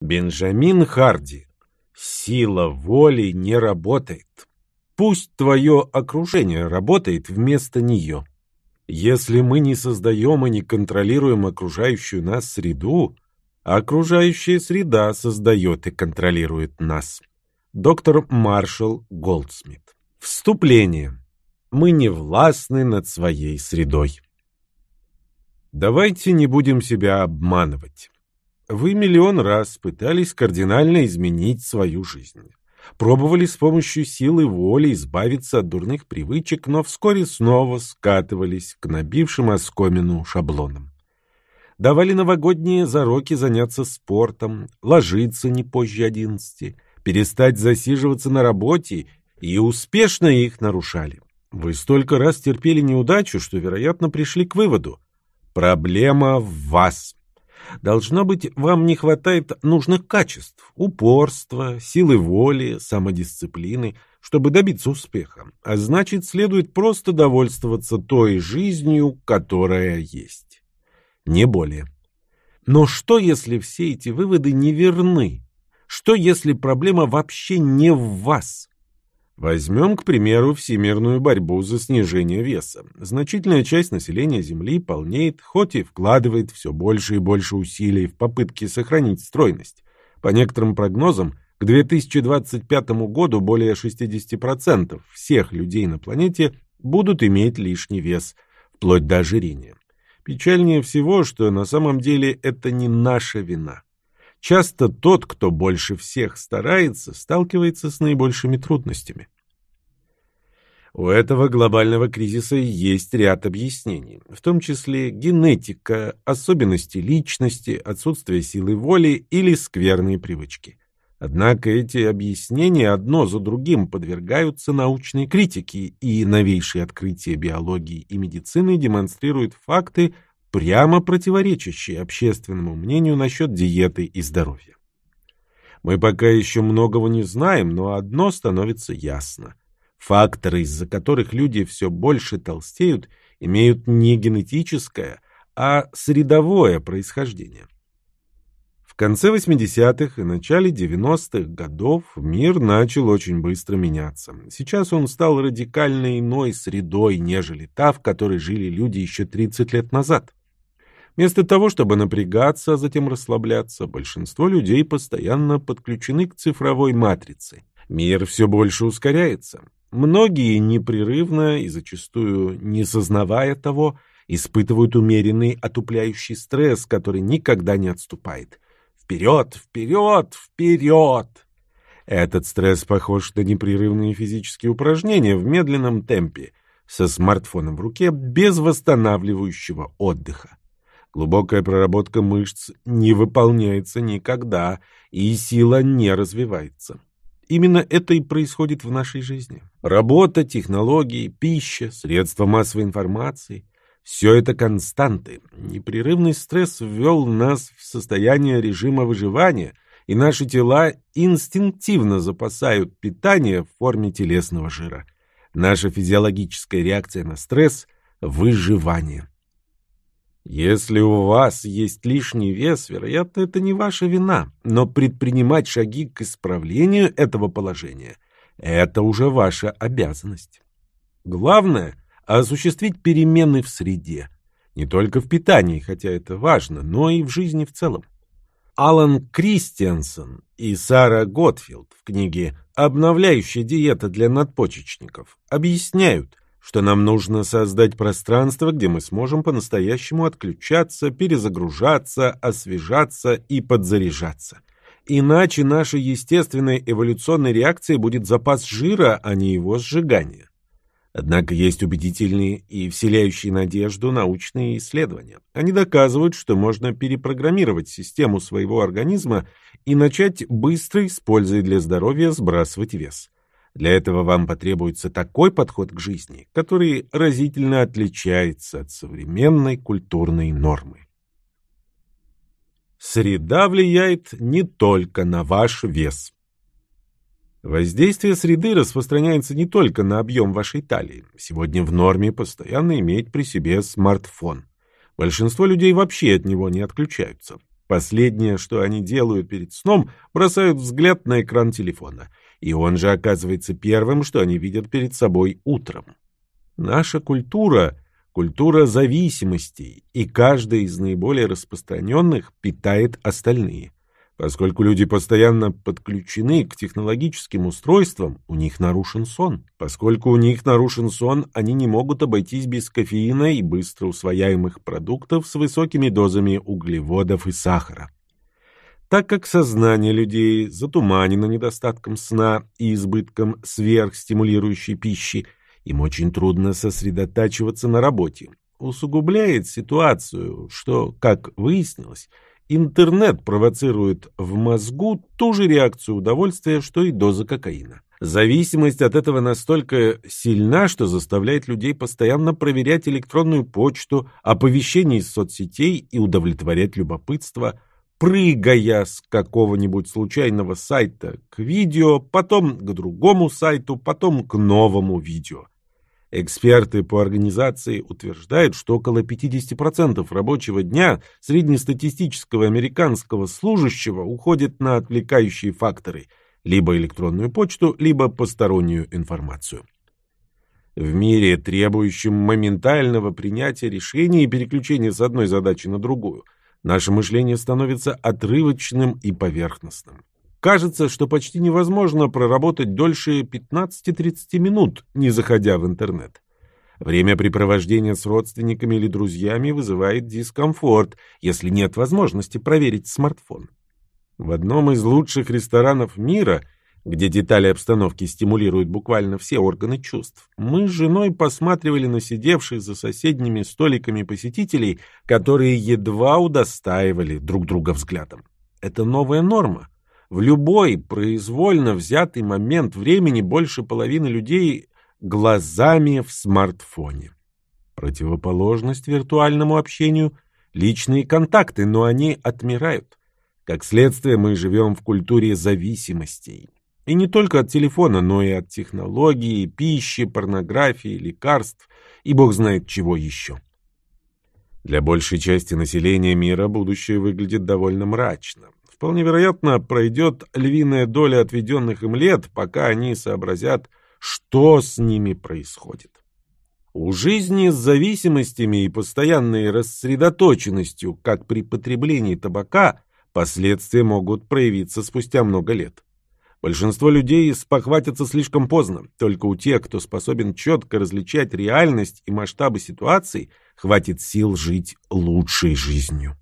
Бенджамин Харди. Сила воли не работает. Пусть твое окружение работает вместо нее. Если мы не создаем и не контролируем окружающую нас среду, окружающая среда создает и контролирует нас. Доктор Маршалл Голдсмит. Вступление. Мы не властны над своей средой. Давайте не будем себя обманывать. Вы миллион раз пытались кардинально изменить свою жизнь. Пробовали с помощью силы воли избавиться от дурных привычек, но вскоре снова скатывались к набившим оскомину шаблонам. Давали новогодние зароки заняться спортом, ложиться не позже одиннадцати, перестать засиживаться на работе и успешно их нарушали. Вы столько раз терпели неудачу, что, вероятно, пришли к выводу. Проблема в вас. Должно быть, вам не хватает нужных качеств – упорства, силы воли, самодисциплины, чтобы добиться успеха. А значит, следует просто довольствоваться той жизнью, которая есть. Не более. Но что, если все эти выводы неверны? Что, если проблема вообще не в вас? Возьмем, к примеру, всемирную борьбу за снижение веса. Значительная часть населения Земли полнеет, хоть и вкладывает все больше и больше усилий в попытки сохранить стройность. По некоторым прогнозам, к 2025 году более 60% всех людей на планете будут иметь лишний вес, вплоть до ожирения. Печальнее всего, что на самом деле это не наша вина. Часто тот, кто больше всех старается, сталкивается с наибольшими трудностями. У этого глобального кризиса есть ряд объяснений, в том числе генетика, особенности личности, отсутствие силы воли или скверные привычки. Однако эти объяснения одно за другим подвергаются научной критике, и новейшие открытия биологии и медицины демонстрируют факты – прямо противоречащие общественному мнению насчет диеты и здоровья. Мы пока еще многого не знаем, но одно становится ясно. Факторы, из-за которых люди все больше толстеют, имеют не генетическое, а средовое происхождение. В конце 80-х и начале 90-х годов мир начал очень быстро меняться. Сейчас он стал радикально иной средой, нежели та, в которой жили люди еще 30 лет назад. Вместо того, чтобы напрягаться, а затем расслабляться, большинство людей постоянно подключены к цифровой матрице. Мир все больше ускоряется. Многие непрерывно и зачастую не сознавая того, испытывают умеренный отупляющий стресс, который никогда не отступает. Вперед, вперед, вперед! Этот стресс похож на непрерывные физические упражнения в медленном темпе, со смартфоном в руке, без восстанавливающего отдыха. Глубокая проработка мышц не выполняется никогда, и сила не развивается. Именно это и происходит в нашей жизни. Работа, технологии, пища, средства массовой информации – все это константы. Непрерывный стресс ввел нас в состояние режима выживания, и наши тела инстинктивно запасают питание в форме телесного жира. Наша физиологическая реакция на стресс – выживание. Если у вас есть лишний вес, вероятно, это не ваша вина, но предпринимать шаги к исправлению этого положения – это уже ваша обязанность. Главное – осуществить перемены в среде, не только в питании, хотя это важно, но и в жизни в целом. Алан Кристиансон и Сара Готфилд в книге «Обновляющая диета для надпочечников» объясняют – что нам нужно создать пространство, где мы сможем по-настоящему отключаться, перезагружаться, освежаться и подзаряжаться. Иначе нашей естественной эволюционной реакцией будет запас жира, а не его сжигание. Однако есть убедительные и вселяющие надежду научные исследования. Они доказывают, что можно перепрограммировать систему своего организма и начать быстро, используя для здоровья, сбрасывать вес. Для этого вам потребуется такой подход к жизни, который разительно отличается от современной культурной нормы. Среда влияет не только на ваш вес. Воздействие среды распространяется не только на объем вашей талии. Сегодня в норме постоянно иметь при себе смартфон. Большинство людей вообще от него не отключаются. Последнее, что они делают перед сном, бросают взгляд на экран телефона – и он же оказывается первым, что они видят перед собой утром. Наша культура – культура зависимостей, и каждая из наиболее распространенных питает остальные. Поскольку люди постоянно подключены к технологическим устройствам, у них нарушен сон. Поскольку у них нарушен сон, они не могут обойтись без кофеина и быстро усвояемых продуктов с высокими дозами углеводов и сахара. Так как сознание людей затуманено недостатком сна и избытком сверхстимулирующей пищи, им очень трудно сосредотачиваться на работе. Усугубляет ситуацию, что, как выяснилось, интернет провоцирует в мозгу ту же реакцию удовольствия, что и доза кокаина. Зависимость от этого настолько сильна, что заставляет людей постоянно проверять электронную почту, оповещения из соцсетей и удовлетворять любопытство, прыгая с какого-нибудь случайного сайта к видео, потом к другому сайту, потом к новому видео. Эксперты по организации утверждают, что около 50% рабочего дня среднестатистического американского служащего уходит на отвлекающие факторы – либо электронную почту, либо постороннюю информацию. В мире, требующем моментального принятия решений и переключения с одной задачи на другую – наше мышление становится отрывочным и поверхностным. Кажется, что почти невозможно проработать дольше 15-30 минут, не заходя в интернет. Времяпрепровождение с родственниками или друзьями вызывает дискомфорт, если нет возможности проверить смартфон. В одном из лучших ресторанов мира – где детали обстановки стимулируют буквально все органы чувств. Мы с женой посматривали на сидевших за соседними столиками посетителей, которые едва удостаивали друг друга взглядом. Это новая норма. В любой произвольно взятый момент времени больше половины людей глазами в смартфоне. Противоположность виртуальному общению – личные контакты, но они отмирают. Как следствие, мы живем в культуре зависимостей. И не только от телефона, но и от технологии, пищи, порнографии, лекарств и бог знает чего еще. Для большей части населения мира будущее выглядит довольно мрачно. Вполне вероятно, пройдет львиная доля отведенных им лет, пока они сообразят, что с ними происходит. У жизни с зависимостями и постоянной рассредоточенностью, как при потреблении табака, последствия могут проявиться спустя много лет. Большинство людей спохватятся слишком поздно. Только у тех, кто способен четко различать реальность и масштабы ситуации, хватит сил жить лучшей жизнью.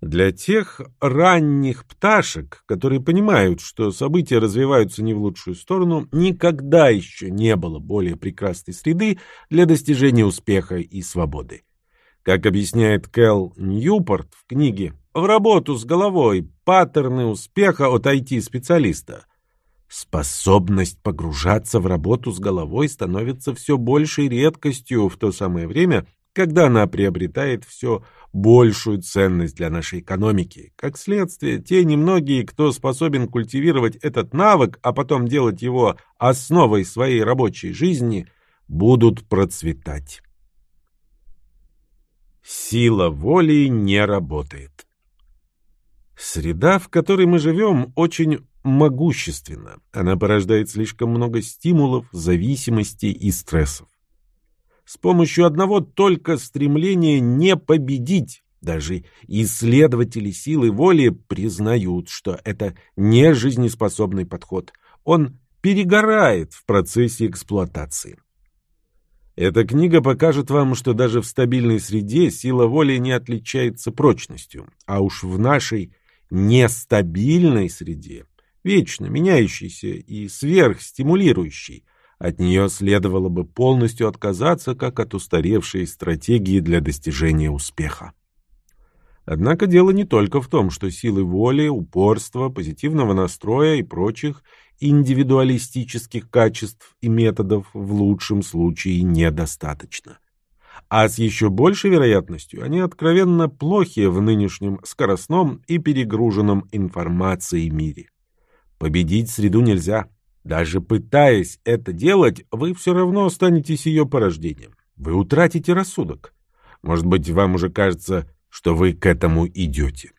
Для тех ранних пташек, которые понимают, что события развиваются не в лучшую сторону, никогда еще не было более прекрасной среды для достижения успеха и свободы. Как объясняет Кэл Ньюпорт в книге «В работу с головой паттерны успеха от IT-специалиста. Способность погружаться в работу с головой становится все большей редкостью в то самое время, когда она приобретает все большую ценность для нашей экономики. Как следствие, те немногие, кто способен культивировать этот навык, а потом делать его основой своей рабочей жизни, будут процветать. Сила воли не работает. Среда, в которой мы живем, очень могущественна. Она порождает слишком много стимулов, зависимостей и стрессов. С помощью одного только стремления не победить. Даже исследователи силы воли признают, что это не жизнеспособный подход. Он перегорает в процессе эксплуатации. Эта книга покажет вам, что даже в стабильной среде сила воли не отличается прочностью, а уж в нашей нестабильной среде, вечно меняющейся и сверхстимулирующей. От нее следовало бы полностью отказаться, как от устаревшей стратегии для достижения успеха. Однако дело не только в том, что силы воли, упорства, позитивного настроя и прочих индивидуалистических качеств и методов в лучшем случае недостаточно а с еще большей вероятностью они откровенно плохи в нынешнем скоростном и перегруженном информацией мире. Победить среду нельзя. Даже пытаясь это делать, вы все равно останетесь ее порождением. Вы утратите рассудок. Может быть, вам уже кажется, что вы к этому идете.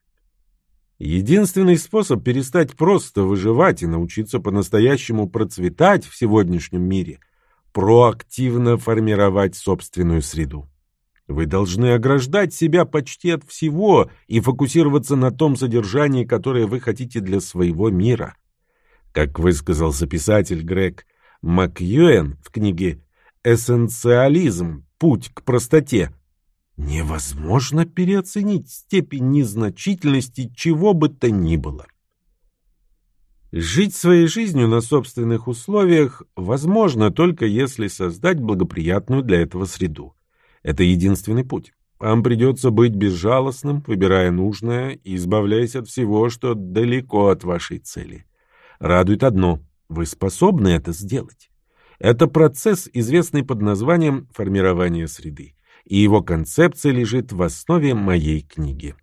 Единственный способ перестать просто выживать и научиться по-настоящему процветать в сегодняшнем мире проактивно формировать собственную среду. Вы должны ограждать себя почти от всего и фокусироваться на том содержании, которое вы хотите для своего мира. Как высказался писатель Грег Макьюэн в книге «Эссенциализм. Путь к простоте», невозможно переоценить степень незначительности чего бы то ни было. Жить своей жизнью на собственных условиях возможно только если создать благоприятную для этого среду. Это единственный путь. Вам придется быть безжалостным, выбирая нужное и избавляясь от всего, что далеко от вашей цели. Радует одно – вы способны это сделать. Это процесс, известный под названием «формирование среды», и его концепция лежит в основе моей книги.